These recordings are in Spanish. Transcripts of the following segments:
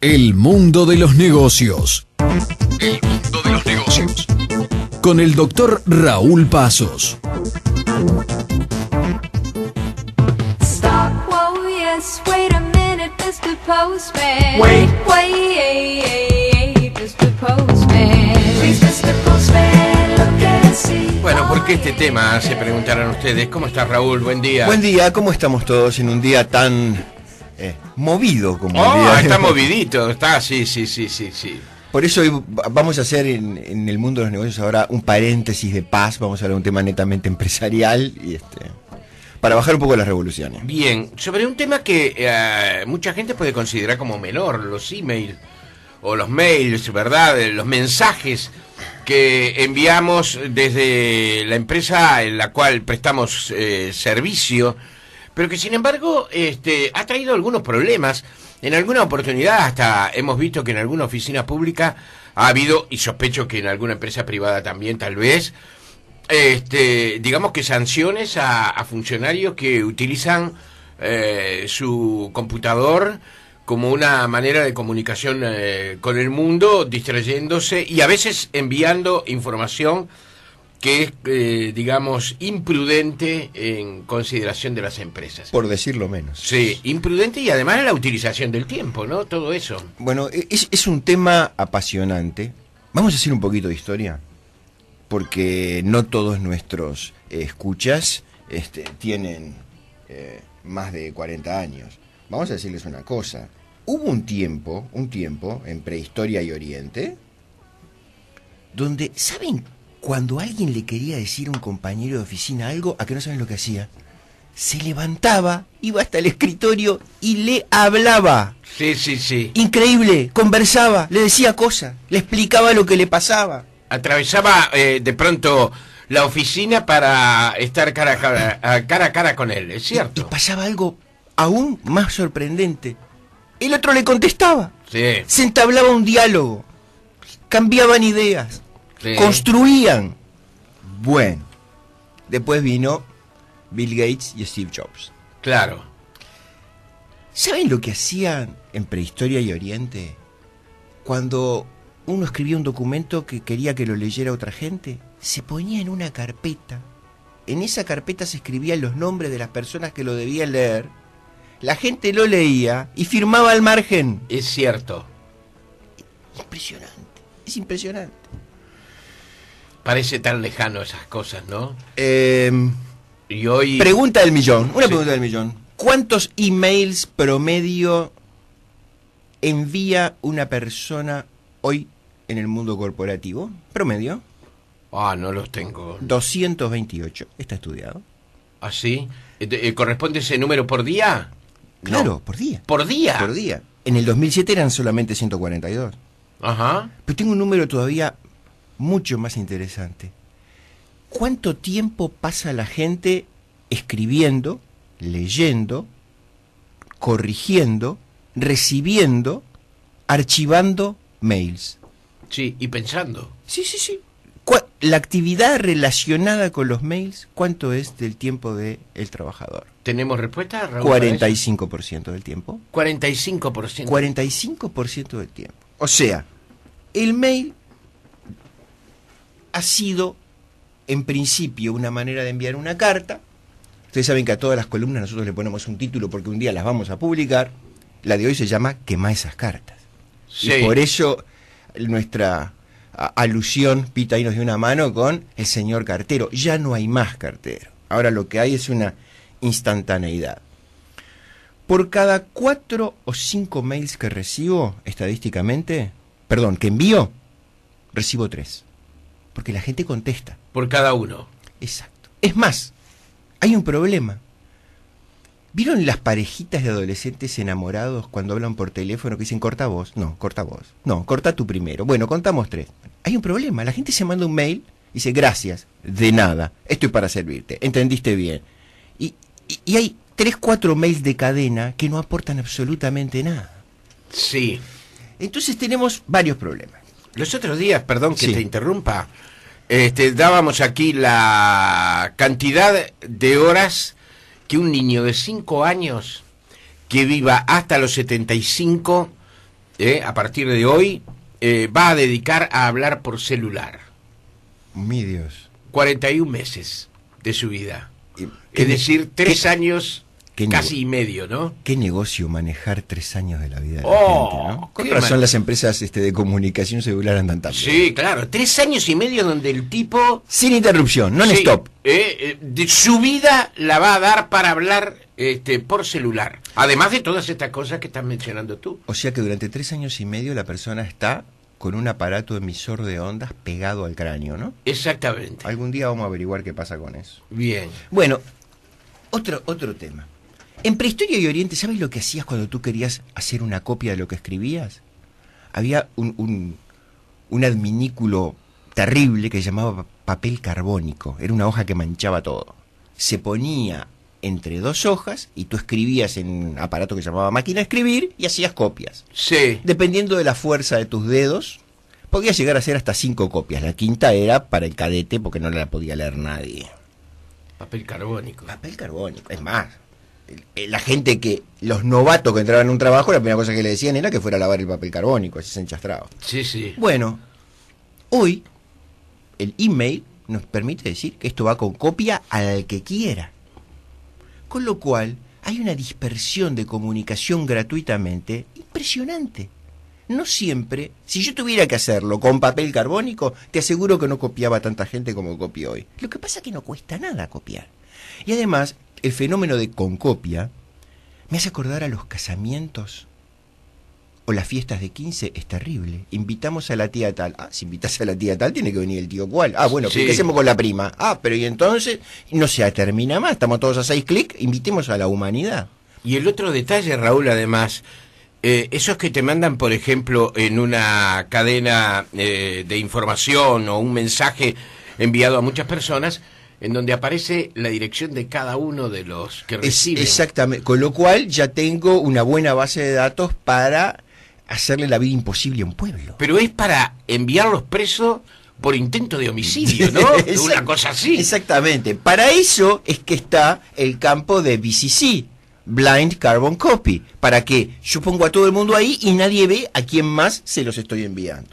El mundo de los negocios. El mundo de los negocios. Con el doctor Raúl Pasos. Bueno, porque este tema? Se preguntarán ustedes. ¿Cómo está Raúl? Buen día. Buen día, ¿cómo estamos todos en un día tan eh, movido como oh, está movidito, está, sí, sí, sí, sí, Por eso vamos a hacer en, el mundo de los negocios ahora un paréntesis de paz, vamos a hablar de un tema netamente empresarial y este para bajar un poco las revoluciones. Bien, sobre un tema que eh, mucha gente puede considerar como menor, los emails o los mails, ¿verdad? Eh, los mensajes que enviamos desde la empresa en la cual prestamos servicio pero que sin embargo este, ha traído algunos problemas. En alguna oportunidad hasta hemos visto que en alguna oficina pública ha habido, y sospecho que en alguna empresa privada también tal vez, este, digamos que sanciones a, funcionarios que utilizan eh, su computador como una manera de comunicación eh, con el mundo, distrayéndose y a veces enviando información que es, eh, digamos, imprudente en consideración de las empresas. Por decirlo menos. Sí, imprudente y además la utilización del tiempo, ¿no? Todo eso. Bueno, es, un tema apasionante. Vamos a hacer un poquito de historia, porque no todos nuestros eh, escuchas este, tienen eh, más de 40 años. Vamos a decirles una cosa. Hubo un tiempo, un tiempo, en prehistoria y oriente, donde, ¿saben cuando alguien le quería decir a un compañero de oficina algo a que no saben lo que hacía, se levantaba, iba hasta el escritorio y le hablaba. Sí, sí, sí. Increíble, conversaba, le decía cosas, le explicaba lo que le pasaba. Atravesaba eh, de pronto la oficina para estar cara a cara, con él, es cierto. Y, pasaba algo aún más sorprendente. El otro le contestaba. Sí. Se entablaba un diálogo. Cambiaban ideas. Construían. Bueno, después vino Bill Gates y Steve Jobs. Claro. ¿Saben lo que hacían en Prehistoria y Oriente? Cuando uno escribía un documento que quería que lo leyera otra gente, se ponía en una carpeta. En esa carpeta se escribían los nombres de las personas que lo debían leer. La gente lo leía y firmaba al margen. Es cierto. Impresionante, es impresionante. Parece tan lejano esas cosas, ¿no? Em, y hoy... Pregunta del millón, una pregunta del millón. ¿Cuántos emails promedio envía una persona hoy en el mundo corporativo? Promedio. Ah, no los tengo. 228, está estudiado. ¿Ah, sí? ¿Corresponde ese número por día? Claro, por día. ¿Por día? Por día. En el 2007 eran solamente 142. Ajá. Pero tengo un número todavía mucho más interesante. ¿Cuánto tiempo pasa la gente escribiendo, leyendo, corrigiendo, recibiendo, archivando mails? Sí, y pensando. Sí, sí, sí. La actividad relacionada con los mails, ¿cuánto es del tiempo del trabajador? ¿Tenemos respuesta, Raúl? 45% del tiempo. 45%. 45% del tiempo. O sea, el mail ha sido, en principio, una manera de enviar una carta. Ustedes saben que a todas las columnas nosotros le ponemos un título porque un día las vamos a publicar. La de hoy se llama "Quema esas cartas. Y por eso nuestra alusión, Pita ahí nos dio una mano con el señor cartero. Ya no hay más cartero. Ahora lo que hay es una instantaneidad. Por cada cuatro o cinco mails que recibo, estadísticamente, perdón, que envío, recibo tres. Porque la gente contesta. Por cada uno. Exacto. Es más, hay un problema. ¿Vieron las parejitas de adolescentes enamorados cuando hablan por teléfono que dicen corta voz, No, corta vos. No, corta tú primero. Bueno, contamos tres. Hay un problema. La gente se manda un mail y dice gracias, de nada, estoy para servirte, entendiste bien. y hay tres, cuatro mails de cadena que no aportan absolutamente nada. Sí. Entonces tenemos varios problemas. Los otros días, perdón que te interrumpa, este, dábamos aquí la cantidad de horas que un niño de 5 años que viva hasta los 75, eh, a partir de hoy, eh, va a dedicar a hablar por celular. Mi Dios. 41 meses de su vida. Es decir, e- tres años Casi y medio, ¿no? Qué negocio manejar tres años de la vida de la oh, gente, ¿no? las empresas este, de comunicación celular andan tan Sí, claro. Tres años y medio donde el tipo... Sin interrupción, non-stop. Eh, eh, su vida la va a dar para hablar este, por celular. Además de todas estas cosas que estás mencionando tú. O sea que durante tres años y medio la persona está con un aparato emisor de ondas pegado al cráneo, ¿no? Exactamente. Algún día vamos a averiguar qué pasa con eso. Bien. Bueno, otro, otro tema. En Prehistoria y Oriente, ¿sabes lo que hacías cuando tú querías hacer una copia de lo que escribías? Había un, un, adminículo terrible que se llamaba papel carbónico. Era una hoja que manchaba todo. Se ponía entre dos hojas y tú escribías en un aparato que se llamaba máquina de escribir y hacías copias. Sí. Dependiendo de la fuerza de tus dedos, podías llegar a hacer hasta cinco copias. La quinta era para el cadete porque no la podía leer nadie. Papel carbónico. Papel carbónico, es más. Eh, la gente que, los novatos que entraban en un trabajo, la primera cosa que le decían era que fuera a lavar el papel carbónico, ...ese enchastrado... Sí, sí. Bueno, hoy el email nos permite decir que esto va con copia al que quiera. Con lo cual, hay una dispersión de comunicación gratuitamente impresionante. No siempre, si yo tuviera que hacerlo con papel carbónico, te aseguro que no copiaba tanta gente como copio hoy. Lo que pasa es que no cuesta nada copiar. Y además, el fenómeno de concopia me hace acordar a los casamientos o las fiestas de 15 es terrible. Invitamos a la tía tal. Ah, si invitas a la tía tal, tiene que venir el tío cual. Ah, bueno, qué hacemos con la prima. Ah, pero y entonces, no se termina más. Estamos todos a seis clics, invitemos a la humanidad. Y el otro detalle, Raúl, además, eh, esos que te mandan, por ejemplo, en una cadena eh, de información o un mensaje enviado a muchas personas, en donde aparece la dirección de cada uno de los que reciben. exactamente, con lo cual ya tengo una buena base de datos para hacerle la vida imposible a un pueblo. Pero es para enviarlos presos por intento de homicidio, ¿no? una cosa así. Exactamente, para eso es que está el campo de BCC, Blind Carbon Copy, para que yo ponga a todo el mundo ahí y nadie ve a quién más se los estoy enviando.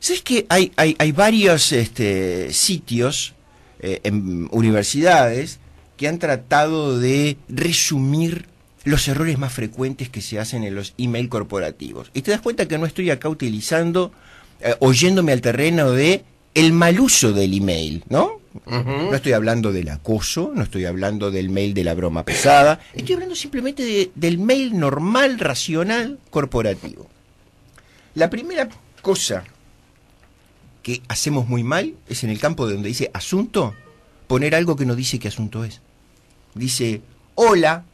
¿Sabes que hay, hay, hay varios este, sitios eh, en universidades que han tratado de resumir los errores más frecuentes que se hacen en los email corporativos. Y te das cuenta que no estoy acá utilizando, eh, oyéndome al terreno de el mal uso del email, ¿no? No estoy hablando del acoso, no estoy hablando del mail de la broma pesada, estoy hablando simplemente del mail normal, racional, corporativo. La primera cosa que hacemos muy mal es en el campo de donde dice asunto, poner algo que no dice qué asunto es. Dice, hola,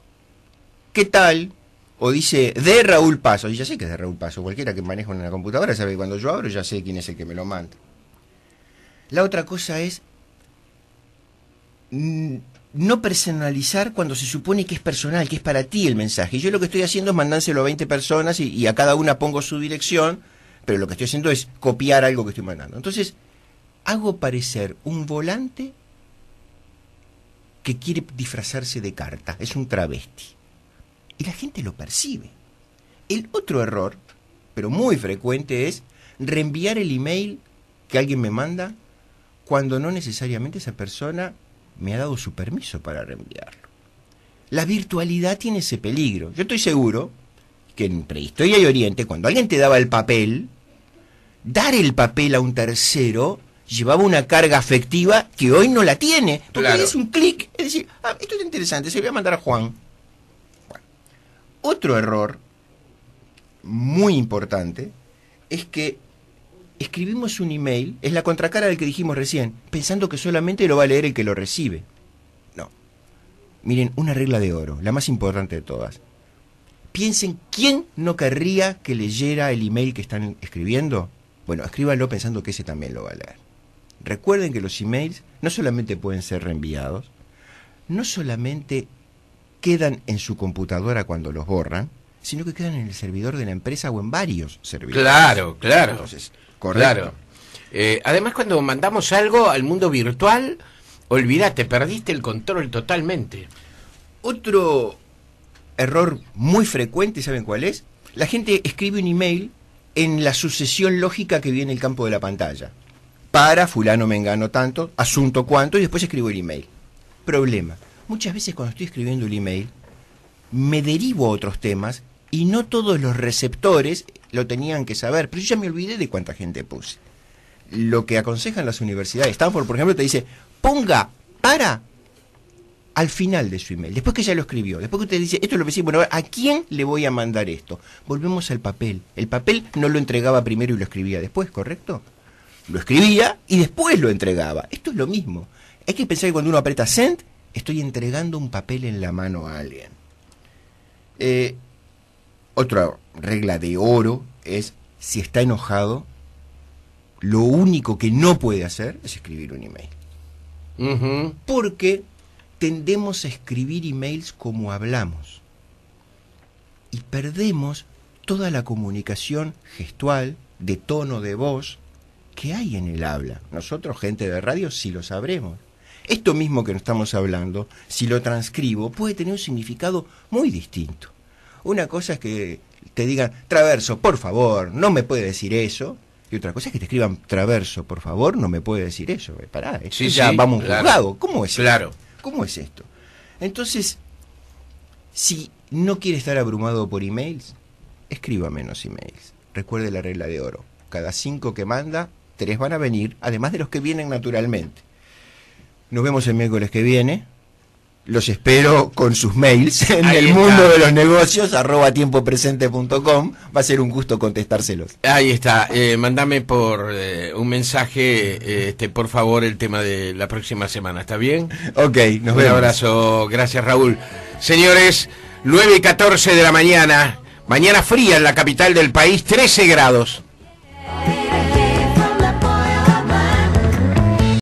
¿qué tal? O dice, de Raúl Paso. Y ya sé que es de Raúl Paso. Cualquiera que maneja una computadora sabe que cuando yo abro ya sé quién es el que me lo manda. La otra cosa es mm, no personalizar cuando se supone que es personal, que es para ti el mensaje. Yo lo que estoy haciendo es mandárselo a 20 personas y, y a cada una pongo su dirección pero lo que estoy haciendo es copiar algo que estoy mandando. Entonces, hago parecer un volante que quiere disfrazarse de carta, es un travesti. Y la gente lo percibe. El otro error, pero muy frecuente, es reenviar el email que alguien me manda cuando no necesariamente esa persona me ha dado su permiso para reenviarlo. La virtualidad tiene ese peligro. Yo estoy seguro que en Prehistoria y Oriente, cuando alguien te daba el papel, dar el papel a un tercero llevaba una carga afectiva que hoy no la tiene. Porque le es un clic. Es decir, ah, esto es interesante, se lo voy a mandar a Juan. Otro error muy importante es que escribimos un email, es la contracara del que dijimos recién, pensando que solamente lo va a leer el que lo recibe. No. Miren, una regla de oro, la más importante de todas. Piensen quién no querría que leyera el email que están escribiendo bueno, escríbanlo pensando que ese también lo va a leer. Recuerden que los emails no solamente pueden ser reenviados, no solamente quedan en su computadora cuando los borran, sino que quedan en el servidor de la empresa o en varios servidores. Claro, claro. Entonces, correcto. Eh, además, cuando mandamos algo al mundo virtual, olvídate, perdiste el control totalmente. Otro error muy frecuente, ¿saben cuál es? La gente escribe un email en la sucesión lógica que viene el campo de la pantalla. Para fulano me engano tanto, asunto cuánto, y después escribo el email. Problema. Muchas veces cuando estoy escribiendo el email, me derivo a otros temas y no todos los receptores lo tenían que saber, pero yo ya me olvidé de cuánta gente puse. Lo que aconsejan las universidades, Stanford por ejemplo te dice, ponga para al final de su email, después que ya lo escribió, después que usted dice, esto lo que bueno, ¿a quién le voy a mandar esto? Volvemos al papel. El papel no lo entregaba primero y lo escribía después, ¿correcto? Lo escribía y después lo entregaba. Esto es lo mismo. Hay que pensar que cuando uno aprieta send, estoy entregando un papel en la mano a alguien. Eh, otra regla de oro es, si está enojado, lo único que no puede hacer es escribir un email. Porque tendemos a escribir emails como hablamos y perdemos toda la comunicación gestual, de tono de voz que hay en el habla. Nosotros, gente de radio, sí lo sabremos. Esto mismo que nos estamos hablando, si lo transcribo, puede tener un significado muy distinto. Una cosa es que te digan, traverso, por favor, no me puede decir eso. Y otra cosa es que te escriban, traverso, por favor, no me puede decir eso. Eh, pará, esto ya vamos claro. ¿Cómo es? Claro. ¿Cómo es esto? Entonces, si no quiere estar abrumado por emails, escriba menos emails. Recuerde la regla de oro. Cada cinco que manda, tres van a venir, además de los que vienen naturalmente. Nos vemos el miércoles que viene los espero con sus mails en el mundo de los negocios, arroba Va a ser un gusto contestárselos. Ahí está. Eh, mándame por eh, un mensaje, eh, este, por favor, el tema de la próxima semana. ¿Está bien? Ok, nos Un abrazo. Gracias, Raúl. Señores, 9 y 14 de la mañana. Mañana fría en la capital del país, 13 grados.